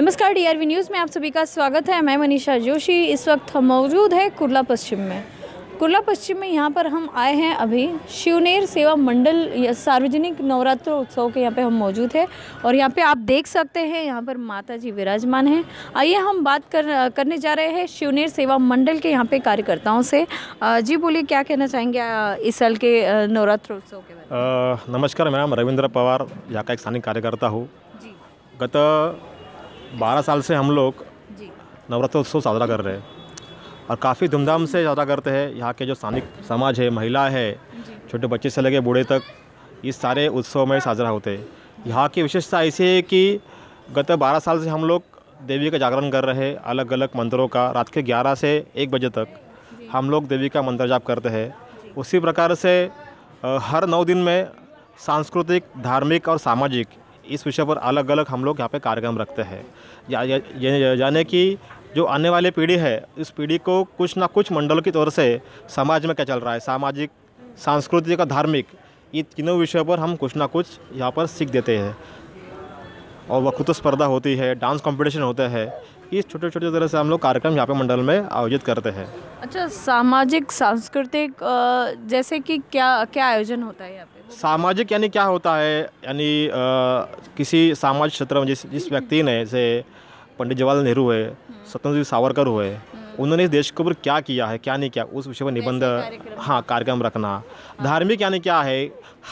नमस्कार D R news में आप सभी का स्वागत है मैं मनीषा जोशी इस वक्त हम मौजूद है कुरला पश्चिम में कुरला पश्चिम में यहाँ पर हम आए हैं अभी शिवनेर सेवा मंडल सार्वजनिक नवरात्र उत्सव के यहाँ पे हम मौजूद है और यहाँ पे आप देख सकते हैं यहाँ पर माता जी विराजमान हैं आइए हम बात कर करने जा रहे हैं शिवनेर सेवा मंडल के यहाँ पे कार्यकर्ताओं से जी बोलिए क्या कहना चाहेंगे इस साल के नवरात्र उत्सव के बारे में नमस्कार मेरा नाम रविंद्र पवार यहाँ का एक स्थानीय कार्यकर्ता हूँ गत बारह साल से हम लोग नवरात्रोत्सव साजरा कर रहे हैं और काफ़ी धूमधाम से ज़्यादा करते हैं यहाँ के जो स्थानिक समाज है महिला है छोटे बच्चे से लगे बूढ़े तक इस सारे उत्सव में साजरा होते हैं यहाँ की विशेषता ऐसी है कि गत बारह साल से हम लोग देवी का जागरण कर रहे हैं अलग अलग मंदिरों का रात के ग्यारह से एक बजे तक हम लोग देवी का मंत्र जाप करते हैं उसी प्रकार से हर नौ दिन में सांस्कृतिक धार्मिक और सामाजिक इस विषय पर अलग अलग हम लोग यहाँ पे कार्यक्रम रखते हैं यानी कि जो आने वाली पीढ़ी है इस पीढ़ी को कुछ ना कुछ मंडलों की तौर से समाज में क्या चल रहा है सामाजिक सांस्कृतिक और धार्मिक ये तीनों विषयों पर हम कुछ ना कुछ यहाँ पर सीख देते हैं और वक्तृत्व तो स्पर्धा होती है डांस कंपटीशन होता है ये छोटे छोटे तरह से हम लोग कार्यक्रम यहाँ पे मंडल में आयोजित करते हैं अच्छा सामाजिक सांस्कृतिक जैसे कि क्या क्या आयोजन होता है यहाँ पे सामाजिक यानी क्या होता है यानी किसी सामाजिक क्षेत्र में जिस जिस व्यक्ति ने जैसे पंडित जवाहरलाल नेहरू है हम्म। स्वतंत्र सावरकर हुए हम्म। उन्होंने इस देश के ऊपर क्या किया है क्या नहीं किया उस विषय पर निबंध हाँ कार्यक्रम रखना हाँ। धार्मिक यानी क्या है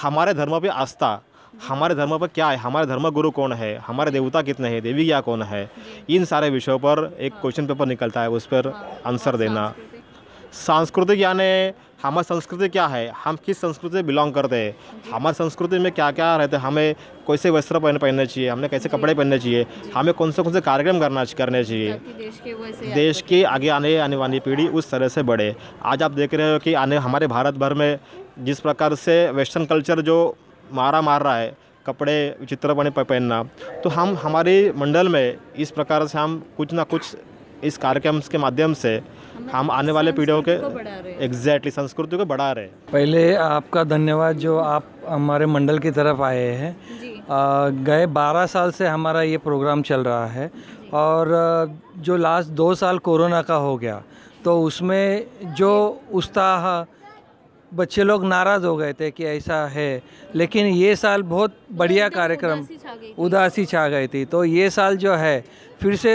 हमारे धर्म पर आस्था हमारे धर्म पर क्या है हमारे धर्म गुरु कौन है हमारे देवता कितने हैं देवी क्या कौन है इन सारे विषयों पर एक क्वेश्चन पेपर निकलता है उस पर आंसर देना सांस्कृतिक यानी हमारी संस्कृति क्या है हम किस संस्कृति से बिलोंग करते हैं हमारी संस्कृति में क्या क्या रहते हैं हमें कैसे वस्त्र पहन पहनने चाहिए हमने कैसे कपड़े पहनने चाहिए हमें कौन से कौन से कार्यक्रम करना करने चाहिए देश देश के आगे आने आने वाली पीढ़ी उस तरह से बढ़े आज आप देख रहे हो कि आने हमारे भारत भर में जिस प्रकार से वेस्टर्न कल्चर जो मारा मार रहा है कपड़े चित्र बने पहनना तो हम हमारे मंडल में इस प्रकार से हम कुछ ना कुछ इस कार्यक्रम के माध्यम से हम आने वाले पीढ़ियों के एग्जैक्टली संस्कृति को बढ़ा रहे पहले आपका धन्यवाद जो आप हमारे मंडल की तरफ आए हैं गए 12 साल से हमारा ये प्रोग्राम चल रहा है और जो लास्ट दो साल कोरोना का हो गया तो उसमें जो उत्साह बच्चे लोग नाराज़ हो गए थे कि ऐसा है लेकिन ये साल बहुत बढ़िया कार्यक्रम उदासी छा गई थी तो ये साल जो है फिर से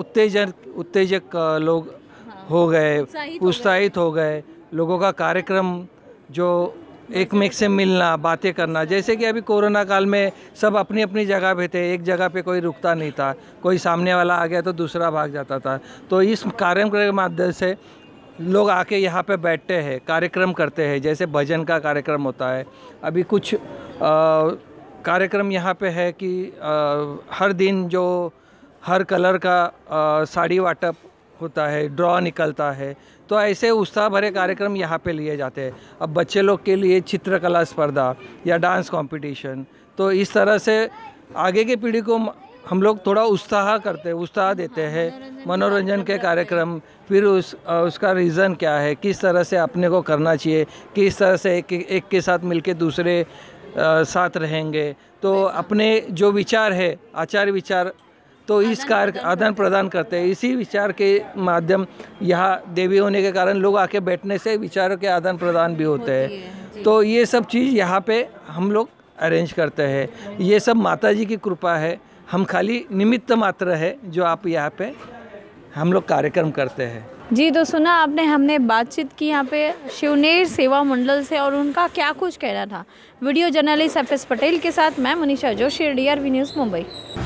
उत्तेजन उत्तेजक लोग हाँ। हो गए उत्साहित हो गए लोगों का कार्यक्रम जो एक मेक से मिलना बातें करना जैसे कि अभी कोरोना काल में सब अपनी अपनी जगह पे थे एक जगह पे कोई रुकता नहीं था कोई सामने वाला आ गया तो दूसरा भाग जाता था तो इस कार्यक्रम के माध्यम से लोग आके यहाँ पे बैठते हैं कार्यक्रम करते हैं जैसे भजन का कार्यक्रम होता है अभी कुछ कार्यक्रम यहाँ पे है कि आ, हर दिन जो हर कलर का आ, साड़ी वाटप होता है ड्रॉ निकलता है तो ऐसे उत्साह भरे कार्यक्रम यहाँ पे लिए जाते हैं अब बच्चे लोग के लिए चित्रकला स्पर्धा या डांस कंपटीशन तो इस तरह से आगे की पीढ़ी को हम लोग थोड़ा उत्साह करते हैं उत्साह देते हैं मनोरंजन के कार्यक्रम फिर उस उसका रीज़न क्या है किस तरह से अपने को करना चाहिए किस तरह से एक एक के साथ मिलके दूसरे आ, साथ रहेंगे तो अपने जो विचार है आचार विचार तो इस कार्य आदान प्रदान करते हैं इसी विचार के माध्यम यहाँ देवी होने के कारण लोग आके बैठने से विचारों के आदान प्रदान भी होते हैं तो ये सब चीज़ यहाँ पर हम लोग अरेंज करते हैं ये सब माता जी की कृपा है हम खाली निमित्त मात्र है जो आप यहाँ पे हम लोग कार्यक्रम करते हैं जी तो सुना आपने हमने बातचीत की यहाँ पे शिवनेर सेवा मंडल से और उनका क्या कुछ कहना था video journalist F S Patel के साथ मैं Manisha Joshi D R V news Mumbai